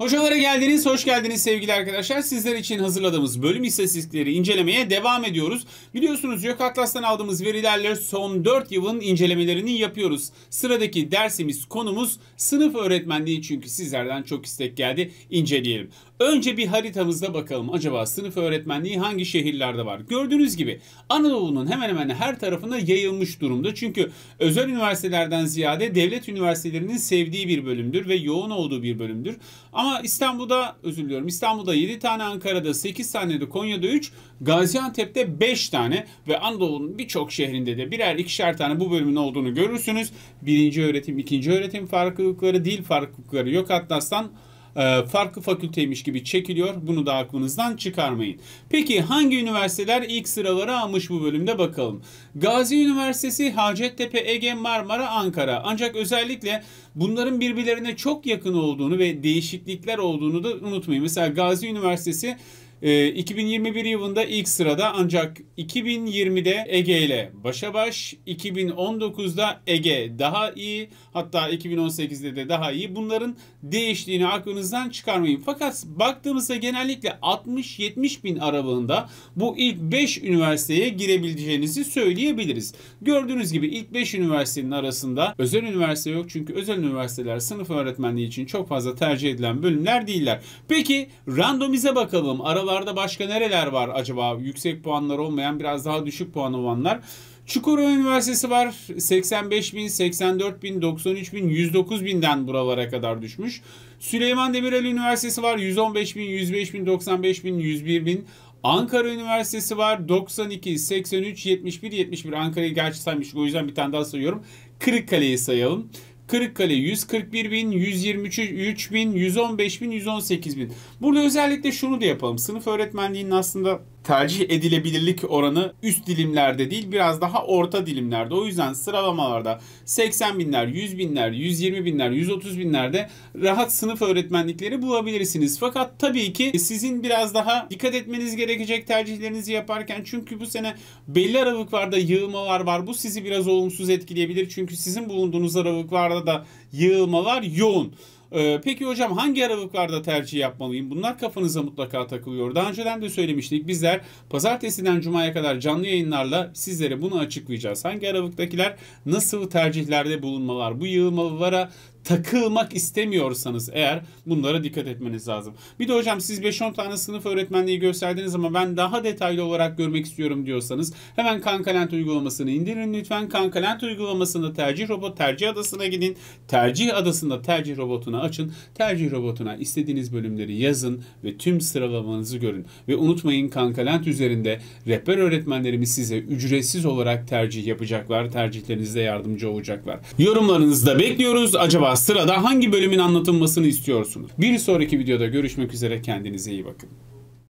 Hocalara geldiniz, hoş geldiniz sevgili arkadaşlar. Sizler için hazırladığımız bölüm istatistikleri incelemeye devam ediyoruz. Biliyorsunuz YÖK Atlas'tan aldığımız verilerle son 4 yılın incelemelerini yapıyoruz. Sıradaki dersimiz, konumuz sınıf öğretmenliği çünkü sizlerden çok istek geldi. İnceleyelim. Önce bir haritamızda bakalım acaba sınıf öğretmenliği hangi şehirlerde var? Gördüğünüz gibi Anadolu'nun hemen hemen her tarafında yayılmış durumda. Çünkü özel üniversitelerden ziyade devlet üniversitelerinin sevdiği bir bölümdür ve yoğun olduğu bir bölümdür. Ama İstanbul'da özür diliyorum. İstanbul'da 7 tane, Ankara'da 8 tane de Konya'da 3, Gaziantep'te 5 tane ve Anadolu'nun birçok şehrinde de birer ikişer tane bu bölümün olduğunu görürsünüz. Birinci öğretim, ikinci öğretim farklılıkları, dil farklılıkları yok Atlas'tan e, farklı fakülteymiş gibi çekiliyor. Bunu da aklınızdan çıkarmayın. Peki hangi üniversiteler ilk sıraları almış bu bölümde bakalım. Gazi Üniversitesi, Hacettepe, Ege, Marmara, Ankara. Ancak özellikle bunların birbirlerine çok yakın olduğunu ve değişiklikler olduğunu da unutmayın. Mesela Gazi Üniversitesi 2021 ee, yılında ilk sırada ancak 2020'de Ege ile başa baş, 2019'da Ege daha iyi hatta 2018'de de daha iyi. Bunların değiştiğini aklınızdan çıkarmayın. Fakat baktığımızda genellikle 60-70 bin aralığında bu ilk 5 üniversiteye girebileceğinizi söyleyebiliriz. Gördüğünüz gibi ilk 5 üniversitenin arasında özel üniversite yok çünkü özel üniversiteler sınıf öğretmenliği için çok fazla tercih edilen bölümler değiller. Peki randomize bakalım. Aralar Buralarda başka nereler var acaba? Yüksek puanlar olmayan biraz daha düşük puan olanlar. Çukurova Üniversitesi var. 85 bin, 84 bin, 93 bin, 109 binden buralara kadar düşmüş. Süleyman Demirel Üniversitesi var. 115 bin, 105 bin, 95 bin, 101 bin. Ankara Üniversitesi var. 92, 83, 71, 71. Ankara'yı gerçi saymıştık o yüzden bir tane daha sayıyorum. Kırıkkale'yi sayalım. Kırıkkale 141 bin, 123 3 bin, 115 bin, 118 bin. Burada özellikle şunu da yapalım. Sınıf öğretmenliğinin aslında tercih edilebilirlik oranı üst dilimlerde değil biraz daha orta dilimlerde. O yüzden sıralamalarda 80 binler, 100 binler, 120 binler, 130 binlerde rahat sınıf öğretmenlikleri bulabilirsiniz. Fakat tabii ki sizin biraz daha dikkat etmeniz gerekecek tercihlerinizi yaparken çünkü bu sene belli aralıklarda yığılmalar var. Bu sizi biraz olumsuz etkileyebilir. Çünkü sizin bulunduğunuz aralıklarda da yığılmalar yoğun. Ee, peki hocam hangi aralıklarda tercih yapmalıyım? Bunlar kafanıza mutlaka takılıyor. Daha önceden de söylemiştik. Bizler pazartesiden cumaya kadar canlı yayınlarla sizlere bunu açıklayacağız. Hangi aralıktakiler nasıl tercihlerde bulunmalar? Bu yığılmalara takılmak istemiyorsanız eğer bunlara dikkat etmeniz lazım. Bir de hocam siz 5-10 tane sınıf öğretmenliği gösterdiniz ama ben daha detaylı olarak görmek istiyorum diyorsanız hemen Kankalent uygulamasını indirin lütfen. Kankalent uygulamasında tercih robot tercih adasına gidin. Tercih adasında tercih Robotuna açın. Tercih robotuna istediğiniz bölümleri yazın ve tüm sıralamanızı görün. Ve unutmayın Kankalent üzerinde rehber öğretmenlerimiz size ücretsiz olarak tercih yapacaklar. Tercihlerinizde yardımcı olacaklar. Yorumlarınızı da bekliyoruz. Acaba acaba sırada hangi bölümün anlatılmasını istiyorsunuz? Bir sonraki videoda görüşmek üzere kendinize iyi bakın.